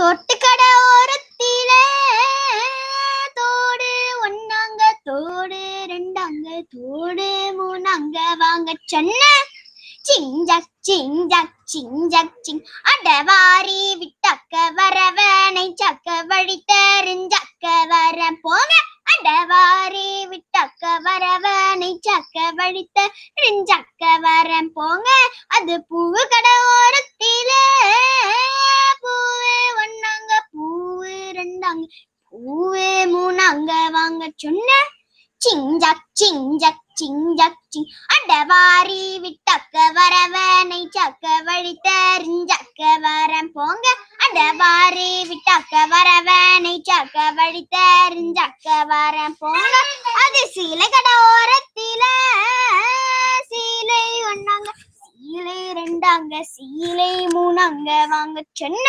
தொட்டுக்கட ஓரத்திலே தோடு ஒன்னாங்க தோடு ரெண்டாங்க தோடு மூணாங்க வாங்க சொன்ன சிஞ்சக் சிஞ்சக் சிஞ்சக் சிங் அட வாரி விட்டக்க வரவனை சக்க வழி தெரிஞ்சக்க வர போங்க அட வாரி விட்டக்க வரவனை சக்க வழி தெரிஞ்சக்க வர போங்க அது பூவுக ஊவே மூணு அங்க வாங்க சொன்ன சிஞ்சக் சிஞ்சக் சிஞ்சக் சிங் அட வாரி விட்டக்க வரவனை சக்க வழி தெரிஞ்சக்க வரன் போங்க அட வாரி விட்டக்க வரவனை சக்க வழி தெரிஞ்சக்க வரன் போங்க அது சீலை கட ஓரத்தில சீலை ஒன்னாங்க சீலை ரெண்டாங்க சீலை மூணாங்க வாங்க சொன்ன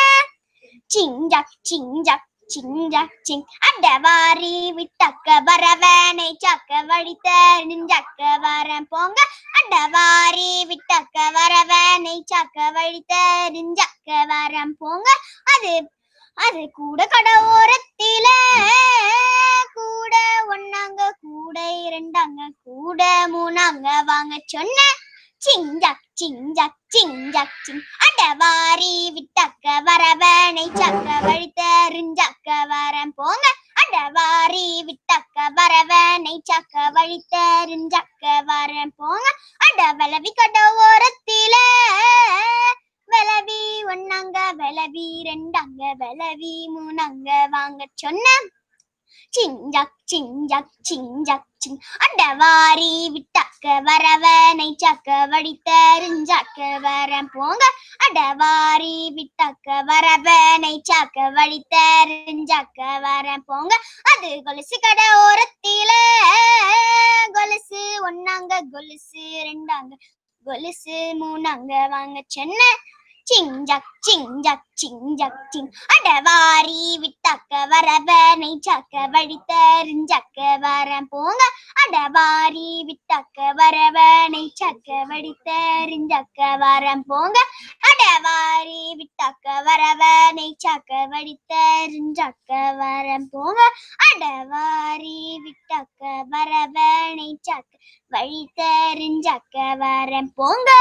சிஞ்சக் சிஞ்சக் சிஞ்ச அடவாரி விட்டக்க வரவனை சக்க வழித்த நிஞ்சக்க வரம் போங்க அடவாரி விட்டக்க வரவனை சக்க வழித்த நிஞ்சக்க வரம் போங்க அது அது கூட கடவோரத்தில கூட ஒன்னாங்க கூட இரண்டாங்க கூட மூணாங்க வாங்க சொன்ன சிஞ்சக் சிஞ்சக் சிஞ்சக் சிங் அடவாரி விட்டக்க வரவனை சக்க வழித்தரு போங்க வாரி விட்டக்க வரவனை சக்க வழித்தறிஞ்சக்க வரன் போங்க அண்ட விளவி கட ஓரத்தில விளவி ஒன்னாங்க விளவி ரெண்டாங்க விளவி மூணாங்க வாங்க சொன்ன சிஞ்சக் சிஞ்சக் சிஞ்சக் சிங் வாரி விட்டா சாக்க வரவனை சாக்க வழித்தறிஞ்சாக்க வரம் போங்க அடவாரி விட்டாக்க வரவனை சாக்க வழித்தறிஞ்சாக்க வரம் போங்க அது கொலுசு கடை ஓரத்தில கொலுசு ஒன்னாங்க கொலுசு ரெண்டாங்க கொலுசு மூணாங்க வாங்க சென்ன சிங் ஜக் சிங் ஜக் சிங் ஜக் சிங் அடவாரி விட்டாக்க வரவ சக்க வடித்தறிஞ்சக்க வரம் போங்க அட வாரி வித்தக்க வரவனை சக்க வடித்தறிஞ்சக்க வரம் போங்க அட வாரி வித்தக்க வரவனை சக்க வடித்தறிஞ்சக்க வரம் போங்க அட வாரி வித்தக்க வரவனை சக்க வழித்தறிஞ்சக்க வரம் போங்க